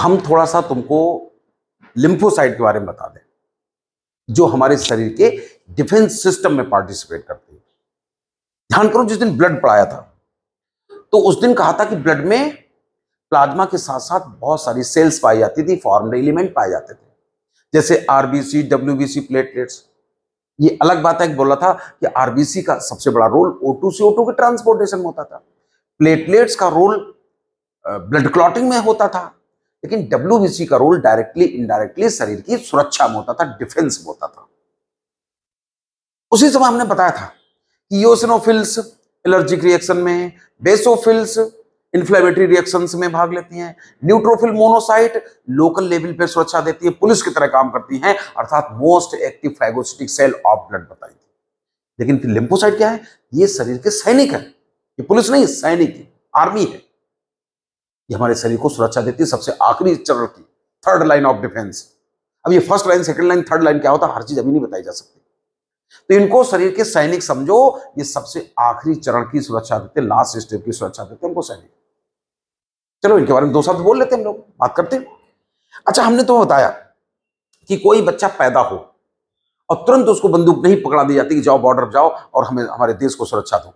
हम थोड़ा सा तुमको लिम्फोसाइट के बारे में बता दें जो हमारे शरीर के डिफेंस सिस्टम में पार्टिसिपेट करती है ध्यान करो जिस दिन ब्लड पढ़ाया था तो उस दिन कहा था कि ब्लड में प्लाज्मा के साथ साथ बहुत सारी सेल्स पाई जाती थी फॉर्मल एलिमेंट पाए जाते थे जैसे आरबीसी डब्ल्यूबीसी प्लेटलेट्स ये अलग बात है बोला था कि आरबीसी का सबसे बड़ा रोल ओ से ओ के ट्रांसपोर्टेशन में होता था प्लेटलेट्स का रोल ब्लड क्लॉटिंग में होता था लेकिन डब्ल्यू का रोल डायरेक्टली इनडायरेक्टली शरीर की सुरक्षा में होता था डिफेंस में होता था उसी समय हमने बताया था कि योसिनोफिल्स एलर्जिक रिएक्शन में बेसोफिल्स इन्फ्लेमेटरी रिएक्शन में भाग लेती हैं न्यूट्रोफिल मोनोसाइट लोकल लेवल पर सुरक्षा देती है पुलिस की तरह काम करती हैं अर्थात most active phagocytic cell of blood बताई थी लेकिन फिर लिम्फोसाइट क्या है ये शरीर के सैनिक है ये पुलिस नहीं सैनिक आर्मी है ये हमारे शरीर को सुरक्षा देती है सबसे आखिरी चरण की थर्ड लाइन ऑफ डिफेंस अब ये first line second line third line क्या होता है हर चीज अभी नहीं बताई जा सकती तो इनको शरीर के सैनिक समझो ये सबसे आखिरी चरण की सुरक्षा देते लास्ट स्टेप की सुरक्षा देते हमको सैनिक चलो इनके बारे में दो शब्द बोल लेते हम लोग बात करते हैं अच्छा हमने तो बताया कि कोई बच्चा पैदा हो और तुरंत उसको बंदूक नहीं पकड़ा दी जाती कि जाओ बॉर्डर जाओ और हमें हमारे देश को सुरक्षा दो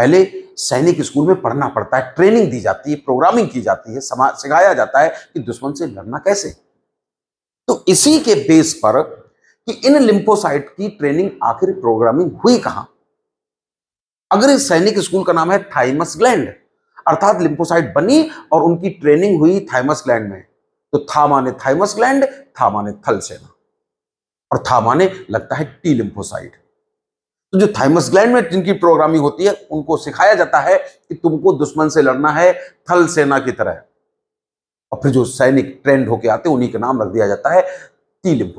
पहले सैनिक स्कूल में पढ़ना पड़ता है ट्रेनिंग दी जाती है प्रोग्रामिंग की जाती है सिखाया जाता है कि दुश्मन से लड़ना कैसे तो इसी के बेस पर कि इन लिम्फोसाइट की ट्रेनिंग आखिर प्रोग्रामिंग हुई कहां अगर इस सैनिक स्कूल का नाम है थाइमस ग्लैंड अर्थात लिम्फोसाइट बनी और उनकी ट्रेनिंग हुई थाइमस ग्लैंड में तो था माने थाइमस ग्लैंड था माने थल सेना और था माने लगता है टी लिम्फोसाइट तो जो थाइमस ग्लैंड में जिनकी प्रोग्रामिंग होती है उनको सिखाया जाता है कि तुमको दुश्मन से लड़ना है थल सेना की तरह और फिर जो सैनिक ट्रेंड होके आते हैं उन्हीं का नाम रख दिया जाता है टी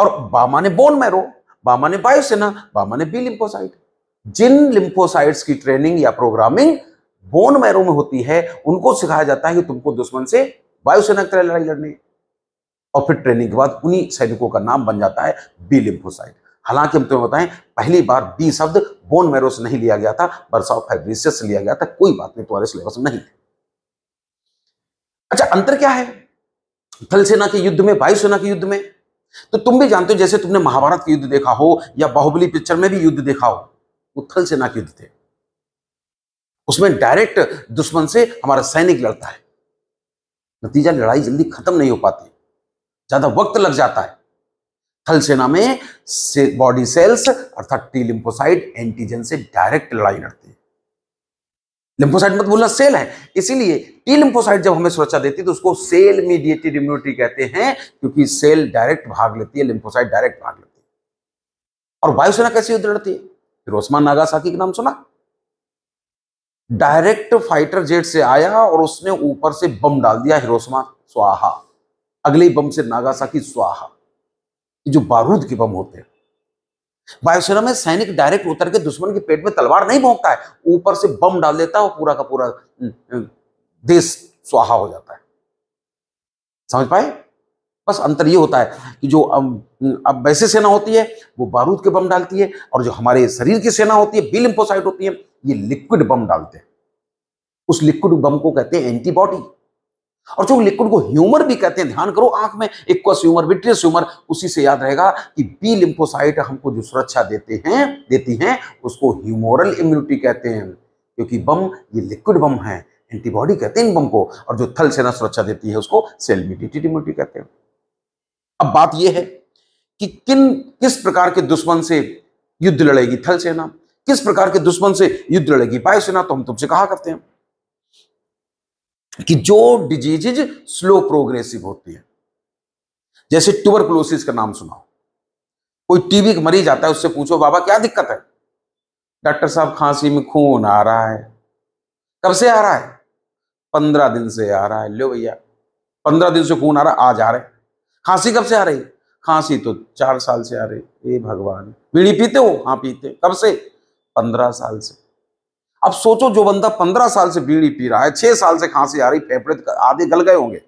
और बामा ने बोन मैरो बामा ने वायुसेना बामा ने बी लिम्फोसाइट जिन लिम्फोसाइट्स की ट्रेनिंग या प्रोग्रामिंग बोन मैरो में होती है उनको सिखाया जाता है कि तुमको दुश्मन से वायुसेना की तरह लड़ाई लड़नी और फिर ट्रेनिंग के बाद उन्हीं सैनिकों का नाम बन जाता है बी लिम्फोसाइट हालांकि हम तुम्हें बताएं पहली बार बी शब्द बोन मैरो से नहीं लिया गया था बर्सा फैब्रिसियस से लिया गया था कोई बात नहीं तुम्हारे सिलेबस में नहीं थे अच्छा अंतर क्या है थल सेना के युद्ध में वायुसेना के युद्ध में तो तुम भी जानते हो जैसे तुमने महाभारत का युद्ध देखा हो या बाहुबली पिक्चर में भी युद्ध देखा हो वो थल सेना के युद्ध थे उसमें डायरेक्ट दुश्मन से हमारा सैनिक लड़ता है नतीजा लड़ाई जल्दी खत्म नहीं हो पाती ज्यादा वक्त लग जाता है थल सेना में से बॉडी सेल्स अर्थात टी लिम्फोसाइट एंटीजन से डायरेक्ट लड़ाई लड़ती है लिम्फोसाइट मत बोलना सेल है इसीलिए टी लिम्फोसाइट जब हमें सुरक्षा देती है तो उसको सेल मीडिएटेड इम्यूनिटी कहते हैं क्योंकि सेल डायरेक्ट भाग लेती है लिम्फोसाइट डायरेक्ट भाग लेती है और वायुसेना कैसे युद्ध लड़ती है फिर ओस्मान नागासाकी का नाम सुना डायरेक्ट फाइटर जेट से आया और उसने ऊपर से बम डाल दिया हिरोसमा स्वाहा अगले बम से नागासाकी स्वाहा जो बारूद के बम होते हैं वायुसेना में सैनिक डायरेक्ट उतर के दुश्मन के पेट में तलवार नहीं भोंकता है ऊपर से बम डाल देता है और पूरा का पूरा देश स्वाहा हो जाता है समझ पाए बस अंतर यह होता है कि जो अब वैसे सेना होती है वो बारूद के बम डालती है और जो हमारे शरीर की सेना होती है बिल होती है ये लिक्विड बम डालते हैं उस लिक्विड बम को कहते हैं एंटीबॉडी और जो लिक्विड को ह्यूमर भी कहते हैं ध्यान करो आंख में इक्वस ह्यूमर विट्रियस ह्यूमर उसी से याद रहेगा कि बी लिम्फोसाइट हमको जो सुरक्षा देते हैं देती हैं उसको ह्यूमोरल इम्यूनिटी कहते हैं क्योंकि बम ये लिक्विड बम है एंटीबॉडी कहते हैं इन बम को और जो थल सेना सुरक्षा देती है उसको सेल मीडिएटेड इम्यूनिटी कहते हैं अब बात यह है कि किन किस प्रकार के दुश्मन से युद्ध लड़ेगी थल सेना किस प्रकार के दुश्मन से युद्ध लड़ेगी वायुसेना तो हम तुमसे कहा करते हैं कि जो डिजीजेज स्लो प्रोग्रेसिव होती है जैसे ट्यूबरकुलोसिस का नाम सुनाओ कोई टीबी का मरीज आता है उससे पूछो बाबा क्या दिक्कत है डॉक्टर साहब खांसी में खून आ रहा है कब से आ रहा है पंद्रह दिन से आ रहा है लो भैया पंद्रह दिन से खून आ रहा आज आ रहा है खांसी कब से आ रही खांसी तो चार साल से आ रही ए भगवान बीड़ी पीते हो हाँ पीते कब से पंद्रह साल से अब सोचो जो बंदा पंद्रह साल से बीड़ी पी रहा है छह साल से खांसी आ रही फेफड़े आधे गल गए होंगे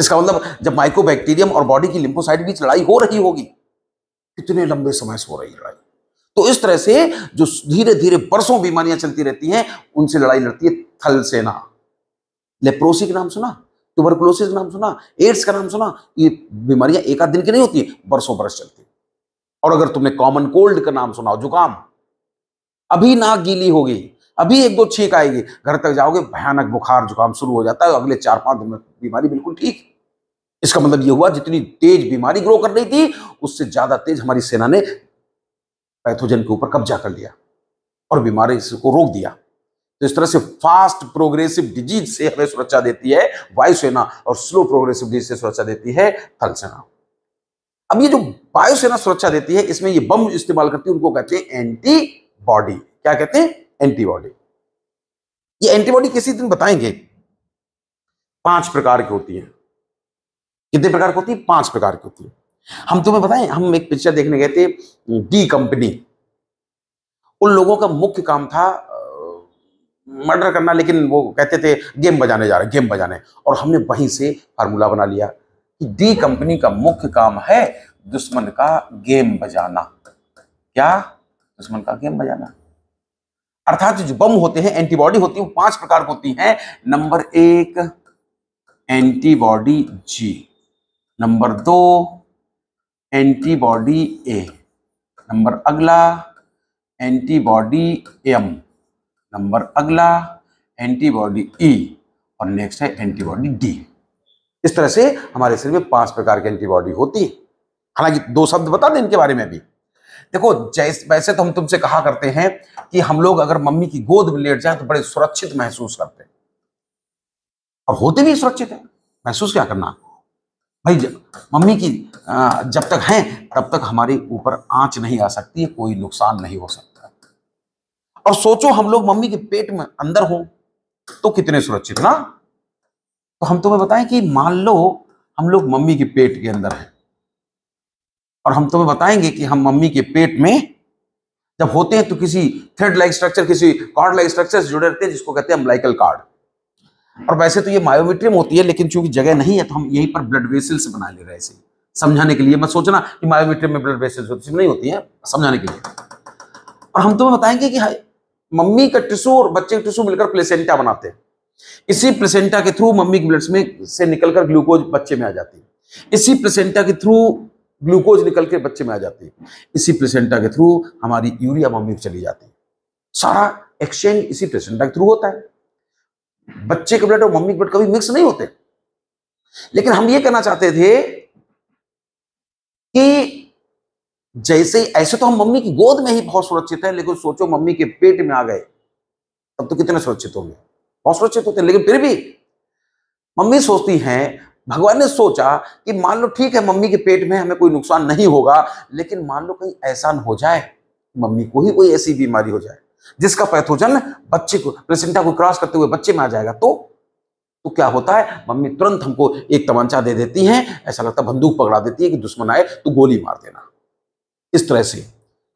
इसका मतलब जब माइक्रोबैक्टीरियम और बॉडी की लिम्फोसाइट बीच लड़ाई हो रही होगी कितने लंबे समय से हो रही लड़ाई तो इस तरह से जो धीरे धीरे बरसों बीमारियां चलती रहती हैं उनसे लड़ाई लड़ती है थल सेना लेप्रोसी का नाम सुना ट्यूबरकुलोसिस का नाम सुना एड्स का नाम सुना ये बीमारियां एक आध दिन की नहीं होती बरसों बरस चलती और अगर तुमने कॉमन कोल्ड का नाम सुना जुकाम अभी नाक गीली होगी अभी एक दो छींक आएगी घर तक जाओगे भयानक बुखार जुकाम शुरू हो जाता है अगले चार पांच दिन में बीमारी बिल्कुल ठीक इसका मतलब यह हुआ जितनी तेज बीमारी ग्रो कर रही थी उससे ज्यादा तेज हमारी सेना ने पैथोजन के ऊपर कब्जा कर लिया और बीमारी को रोक दिया तो इस तरह से फास्ट प्रोग्रेसिव डिजीज से हमें सुरक्षा देती है वायुसेना और स्लो प्रोग्रेसिव डिजीज से सुरक्षा देती है थल सेना अब ये जो वायुसेना सुरक्षा देती है इसमें ये बम इस्तेमाल करती है उनको कहते हैं एंटी बॉडी क्या कहते हैं एंटीबॉडी ये एंटीबॉडी किसी दिन बताएंगे पांच प्रकार की होती है कितने प्रकार की होती है पांच प्रकार की होती है हम तुम्हें बताएं हम एक पिक्चर देखने गए थे डी कंपनी उन लोगों का मुख्य काम था मर्डर करना लेकिन वो कहते थे गेम बजाने जा रहे गेम बजाने और हमने वहीं से फार्मूला बना लिया कि डी कंपनी का मुख्य काम है दुश्मन का गेम बजाना क्या दुश्मन का गेम बजाना अर्थात जो बम होते हैं एंटीबॉडी होती है वो पांच प्रकार की होती हैं नंबर एक एंटीबॉडी जी नंबर दो एंटीबॉडी ए नंबर अगला एंटीबॉडी एम नंबर अगला एंटीबॉडी ई और नेक्स्ट है एंटीबॉडी डी इस तरह से हमारे शरीर में पांच प्रकार की एंटीबॉडी होती है हालांकि दो शब्द बता दें इनके बारे में भी देखो जैसे वैसे तो हम तुमसे कहा करते हैं कि हम लोग अगर मम्मी की गोद में लेट जाए तो बड़े सुरक्षित महसूस करते हैं और होते भी सुरक्षित है महसूस क्या करना भाई जब मम्मी की जब तक हैं तब तक हमारे ऊपर आंच नहीं आ सकती है कोई नुकसान नहीं हो सकता और सोचो हम लोग मम्मी के पेट में अंदर हो तो कितने सुरक्षित ना तो हम तुम्हें बताएं कि मान लो हम लोग मम्मी के पेट के अंदर हैं और हम तुम्हें बताएंगे कि हम मम्मी के पेट में जब होते हैं तो किसी थ्रेड लाइक स्ट्रक्चर किसी कार्ड लाइक स्ट्रक्चर से जुड़े रहते हैं जिसको कहते हैं अम्बलाइकल कार्ड और वैसे तो ये मायोमेट्रियम होती है लेकिन चूंकि जगह नहीं है तो हम यहीं पर ब्लड वेसल्स बना ले रहे हैं समझाने के लिए मत सोचना कि मायोमेट्रियम में ब्लड वेसल्स होती नहीं होती है समझाने के लिए और हम तुम्हें बताएंगे कि मम्मी का टिशू और बच्चे का टिशू मिलकर प्लेसेंटा बनाते हैं इसी प्लेसेंटा के थ्रू मम्मी के ब्लड में से निकलकर ग्लूकोज बच्चे में आ जाती है इसी प्लेसेंटा के थ्रू ग्लूकोज निकल के बच्चे में आ जाती है इसी प्लेसेंटा के थ्रू हमारी यूरिया मम्मी को चली जाती है सारा एक्सचेंज इसी प्लेसेंटा के थ्रू होता है बच्चे के ब्लड और मम्मी के ब्लड कभी मिक्स नहीं होते लेकिन हम ये कहना चाहते थे कि जैसे ऐसे तो हम मम्मी की गोद में ही बहुत सुरक्षित है लेकिन सोचो मम्मी के पेट में आ गए तब तो कितने सुरक्षित होंगे बहुत सुरक्षित होते हैं लेकिन फिर भी मम्मी सोचती हैं भगवान ने सोचा कि मान लो ठीक है मम्मी के पेट में हमें कोई नुकसान नहीं होगा लेकिन मान लो कहीं ऐसा हो जाए मम्मी को ही कोई ऐसी बीमारी हो जाए जिसका पैथोजन बच्चे को प्लेसेंटा को क्रॉस करते हुए बच्चे में आ जाएगा तो तो क्या होता है मम्मी तुरंत हमको एक तमंचा दे देती हैं ऐसा लगता है बंदूक पकड़ा देती है कि दुश्मन आए तो गोली मार देना इस तरह से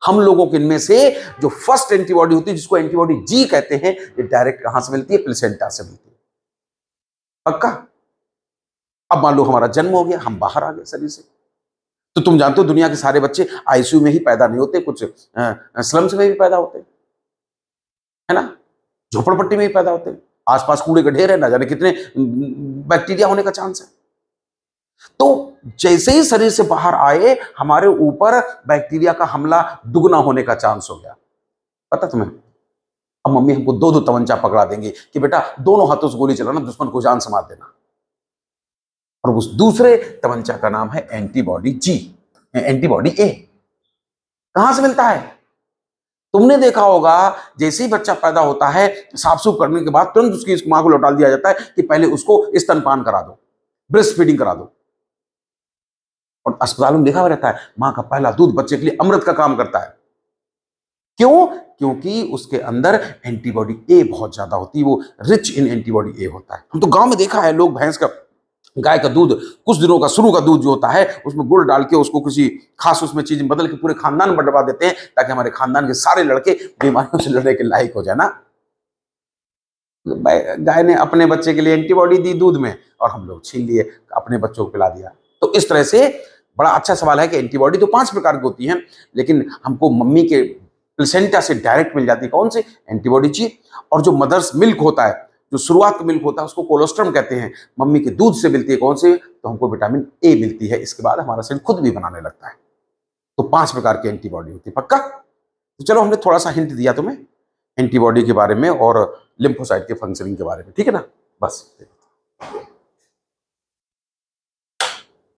हम लोगों के इनमें से जो फर्स्ट एंटीबॉडी होती है जिसको एंटीबॉडी जी कहते हैं ये डायरेक्ट कहां से मिलती है प्लेसेंटा से मिलती है पक्का अब मान लो हमारा जन्म हो गया हम बाहर आ गए शरीर से तो तुम जानते हो दुनिया के सारे बच्चे आईसीयू में ही पैदा नहीं होते कुछ स्लम्स में भी पैदा होते है ना झोपड़पट्टी में भी पैदा होते हैं आसपास कूड़े का ढेर है ना जाने कितने बैक्टीरिया होने का चांस है तो जैसे ही शरीर से बाहर आए हमारे ऊपर बैक्टीरिया का हमला दुगना होने का चांस हो गया पता तुम्हें अब मम्मी हमको दो दो तवंचा पकड़ा देंगे कि बेटा दोनों हाथों से गोली चलाना दुश्मन को जान समा देना और उस दूसरे तमंचा का नाम है एंटीबॉडी जी एंटीबॉडी ए कहां से मिलता है तुमने देखा होगा जैसे ही बच्चा पैदा होता है साफ सूफ करने के बाद तुरंत उसकी इस मां को लौटा दिया जाता है कि पहले उसको स्तनपान करा दो ब्रेस्ट फीडिंग करा दो और अस्पताल में देखा हुआ रहता है मां का पहला दूध बच्चे के लिए अमृत का काम करता है क्यों क्योंकि उसके अंदर एंटीबॉडी ए बहुत ज्यादा होती है वो रिच इन एंटीबॉडी ए होता है हम तो गांव में देखा है लोग भैंस का गाय का दूध कुछ दिनों का शुरू का दूध जो होता है उसमें गुड़ डाल के उसको किसी खास उसमें चीज बदल के पूरे खानदान बंटवा देते हैं ताकि हमारे खानदान के सारे लड़के बीमारियों से लड़ने के लायक हो जाए ना गाय ने अपने बच्चे के लिए एंटीबॉडी दी दूध में और हम लोग छीन लिए अपने बच्चों को पिला दिया तो इस तरह से बड़ा अच्छा सवाल है कि एंटीबॉडी तो पांच प्रकार की होती है लेकिन हमको मम्मी के प्लेसेंटा से डायरेक्ट मिल जाती है कौन सी एंटीबॉडी चीज और जो मदर्स मिल्क होता है जो शुरुआत का मिल्क होता है उसको कोलोस्ट्रम कहते हैं मम्मी के दूध से मिलती है कौन से तो हमको विटामिन ए मिलती है इसके बाद हमारा शरीर खुद भी बनाने लगता है तो पांच प्रकार की एंटीबॉडी होती है पक्का तो चलो हमने थोड़ा सा हिंट दिया तुम्हें एंटीबॉडी के बारे में और लिम्फोसाइड के फंक्शनिंग के बारे में ठीक है ना बस